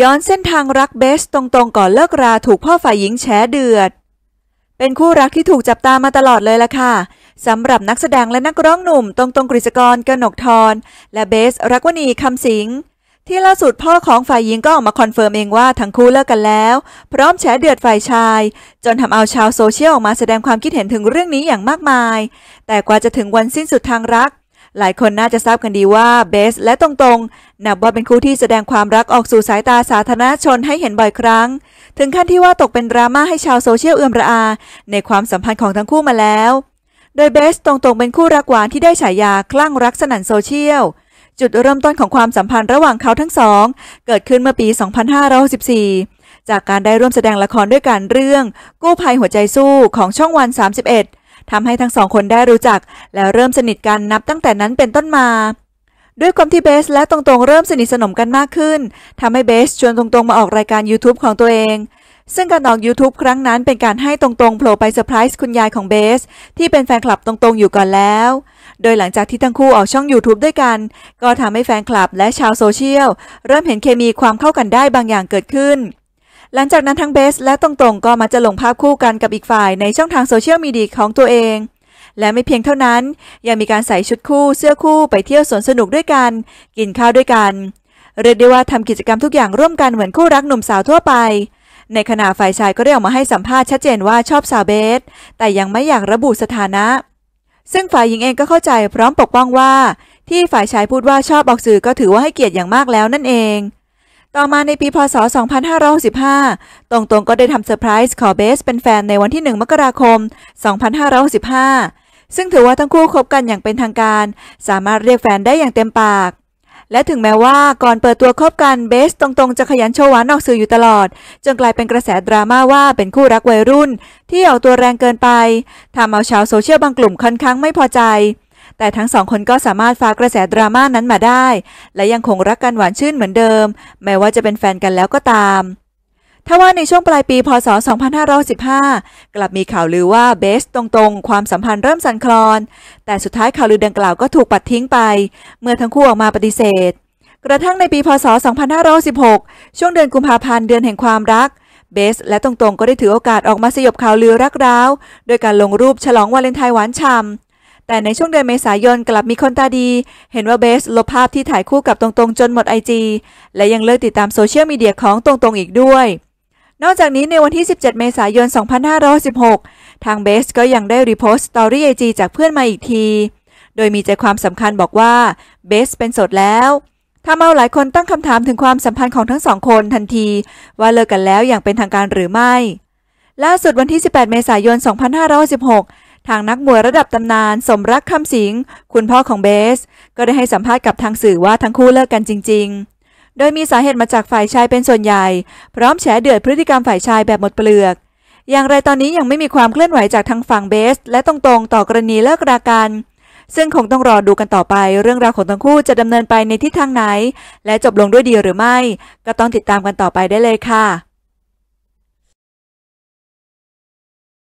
ย้อนเส้นทางรักเบสตรงๆก่อนเลิกราถูกพ่อฝ่ายหญิงแฉเดือด เป็นคู่รักที่ถูกจับตามาตลอดเลยล่ะค่ะสำหรับนักแสดงและนักร้องหนุ่ม ตรงตรงกฤษกรกนกทรและเบสรักวณีคำสิงที่ล่าสุดพ่อของฝ่ายหญิงก็ออกมาคอนเฟิร์มเองว่าทั้งคู่เลิกกันแล้วพร้อมแฉเดือดฝ่ายชาย จนทำเอาชาวโซเชียลออกมาแสดงความคิดเห็นถึงเรื่องนี้อย่างมากมาย แต่กว่าจะถึงวันสิ้นสุดทางรักหลายคนน่าจะทราบกันดีว่าเบส และตรงๆนับว่าเป็นคู่ที่แสดงความรักออกสู่สายตาสาธารณชนให้เห็นบ่อยครั้ง ถึงขั้นที่ว่าตกเป็นดราม่าให้ชาวโซเชียลเอือมระอาในความสัมพันธ์ของทั้งคู่มาแล้ว โดยเบสตรงๆเป็นคู่รักหวานที่ได้ฉายาคลั่งรักสนั่นโซเชียลจุดเริ่มต้นของความสัมพันธ์ระหว่างเขาทั้งสองเกิดขึ้นเมื่อปี 2564 จากการได้ร่วมแสดงละครด้วยกันเรื่อง กู้ภัยหัวใจสู้ของช่องวัน 31ทำให้ทั้งสองคนได้รู้จักและเริ่มสนิทกันนับตั้งแต่นั้นเป็นต้นมา ด้วยความที่เบสและตรงๆเริ่มสนิทสนมกันมากขึ้นทำให้เบสชวนตรงๆมาออกรายการ YouTube ของตัวเอง ซึ่งการออก YouTube ครั้งนั้นเป็นการให้ตรงๆโผล่ไปเซอร์ไพรส์คุณยายของเบสที่เป็นแฟนคลับตรงๆอยู่ก่อนแล้ว โดยหลังจากที่ทั้งคู่ออกช่อง YouTube ด้วยกัน ก็ทำให้แฟนคลับและชาวโซเชียลเริ่มเห็นเคมีความเข้ากันได้บางอย่างเกิดขึ้นหลังจากนั้นทั้งเบสและตรงงก็มักจะลงภาพคู่กันกับอีกฝ่ายในช่องทางโซเชียลมีเดียของตัวเอง และไม่เพียงเท่านั้นยังมีการใส่ชุดคู่เสื้อคู่ไปเที่ยวสวนสนุกด้วยกันกินข้าวด้วยกันเรียกได้ว่าทำกิจกรรมทุกอย่างร่วมกันเหมือนคู่รักหนุ่มสาวทั่วไป ในขณะฝ่ายชายก็ได้ออกมาให้สัมภาษณ์ชัดเจนว่าชอบสาวเบสแต่ยังไม่อยากระบุสถานะ ซึ่งฝ่ายหญิงเองก็เข้าใจ พร้อมปกป้องว่า ที่ฝ่ายชายพูดว่าชอบออกสื่อก็ถือว่าให้เกียรติอย่างมากแล้วนั่นเองต่อมาในปีพศ 2565 ตรงๆก็ได้ทำเซอร์ไพรส์ขอเบสเป็นแฟนในวันที่ 1 มกราคม 2565 ซึ่งถือว่าทั้งคู่คบกันอย่างเป็นทางการ สามารถเรียกแฟนได้อย่างเต็มปาก และถึงแม้ว่าก่อนเปิดตัวคบกันเบสตรงๆจะขยันโชว์หวานออกสื่ออยู่ตลอด จนกลายเป็นกระแสดราม่าว่าเป็นคู่รักวัยรุ่นที่ออกตัวแรงเกินไปทำเอาชาวโซเชียลบางกลุ่มค่อนข้างไม่พอใจแต่ทั้งสองคนก็สามารถฝ่ากระแสดราม่านั้นมาได้ และยังคงรักกันหวานชื่นเหมือนเดิม แม้ว่าจะเป็นแฟนกันแล้วก็ตาม ทว่าในช่วงปลายปีพศ2515 กลับมีข่าวลือว่าเบสตรงๆ ความสัมพันธ์เริ่มสั่นคลอน แต่สุดท้ายข่าวลือดังกล่าวก็ถูกปัดทิ้งไป เมื่อทั้งคู่ออกมาปฏิเสธ กระทั่งในปีพศ 2516ช่วงเดือนกุมภาพันธ์เดือนแห่งความรัก เบสและตรงๆก็ได้ถือโอกาสออกมาสยบข่าวลือรักร้าวโดยการลงรูปฉลองวาเลนไทน์หวานฉ่ำแต่ในช่วงเดือนเมษายนกลับมีคนตาดี เห็นว่าเบสลบภาพที่ถ่ายคู่กับตรงๆจนหมดไอจีและยังเลิกติดตามโซเชียลมีเดียของตรงๆอีกด้วย นอกจากนี้ ในวันที่ 17 เมษายน 2516 ทางเบสก็ยังได้รีโพสต์สตอรี่ไอจีจากเพื่อนมาอีกที โดยมีใจความสำคัญบอกว่าเบสเป็นสดแล้วทำเอาหลายคนตั้งคำถามถึงความสัมพันธ์ของทั้งสองคนทันที ว่าเลิกกันแล้วอย่างเป็นทางการหรือไม่ ล่าสุดวันที่ 18 เมษายน 2516ทางนักมวยระดับตำนาน สมรักคำสิง คุณพ่อของเบส ก็ได้ให้สัมภาษณ์กับทางสื่อว่าทั้งคู่เลิกกันจริงๆ โดยมีสาเหตุมาจากฝ่ายชายเป็นส่วนใหญ่ พร้อมแฉเดือดพฤติกรรมฝ่ายชายแบบหมดเปลือก อย่างไรตอนนี้ยังไม่มีความเคลื่อนไหวจากทางฝั่งเบส และตรงๆ ต่อกรณีเลิกรากัน ซึ่งคงต้องรอดูกันต่อไป เรื่องราวของทั้งคู่จะดำเนินไปในทิศทางไหน และจบลงด้วยดีหรือไม่ ก็ต้องติดตามกันต่อไปได้เลยค่ะ